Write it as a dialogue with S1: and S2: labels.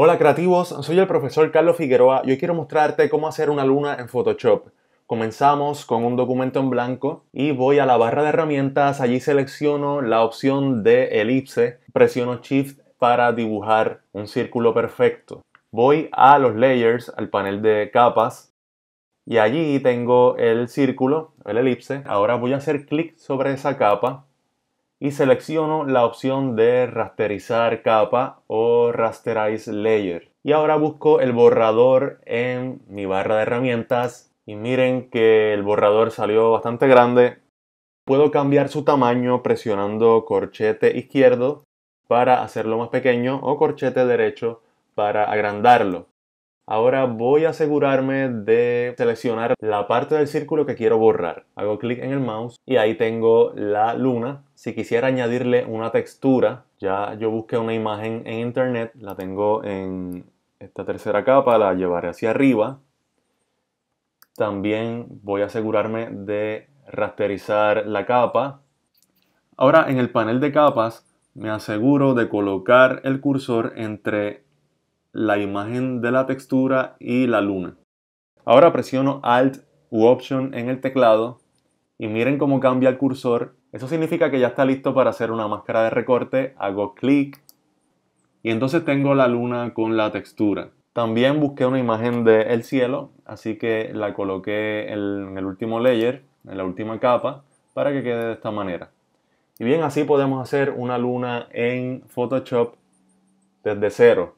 S1: Hola creativos, soy el profesor Carlos Figueroa y hoy quiero mostrarte cómo hacer una luna en Photoshop. Comenzamos con un documento en blanco y voy a la barra de herramientas, allí selecciono la opción de elipse, presiono Shift para dibujar un círculo perfecto. Voy a los layers, al panel de capas y allí tengo el círculo, el elipse. Ahora voy a hacer clic sobre esa capa y selecciono la opción de rasterizar capa o rasterize layer. Y ahora busco el borrador en mi barra de herramientas y miren que el borrador salió bastante grande. Puedo cambiar su tamaño presionando corchete izquierdo para hacerlo más pequeño o corchete derecho para agrandarlo. Ahora voy a asegurarme de seleccionar la parte del círculo que quiero borrar. Hago clic en el mouse y ahí tengo la luna. Si quisiera añadirle una textura, ya yo busqué una imagen en internet, la tengo en esta tercera capa, la llevaré hacia arriba. También voy a asegurarme de rasterizar la capa. Ahora en el panel de capas me aseguro de colocar el cursor entre la imagen de la textura y la luna. Ahora presiono Alt u Option en el teclado y miren cómo cambia el cursor. Eso significa que ya está listo para hacer una máscara de recorte. Hago clic y entonces tengo la luna con la textura. También busqué una imagen del cielo, así que la coloqué en el último layer, en la última capa, para que quede de esta manera. Y bien, así podemos hacer una luna en Photoshop desde cero.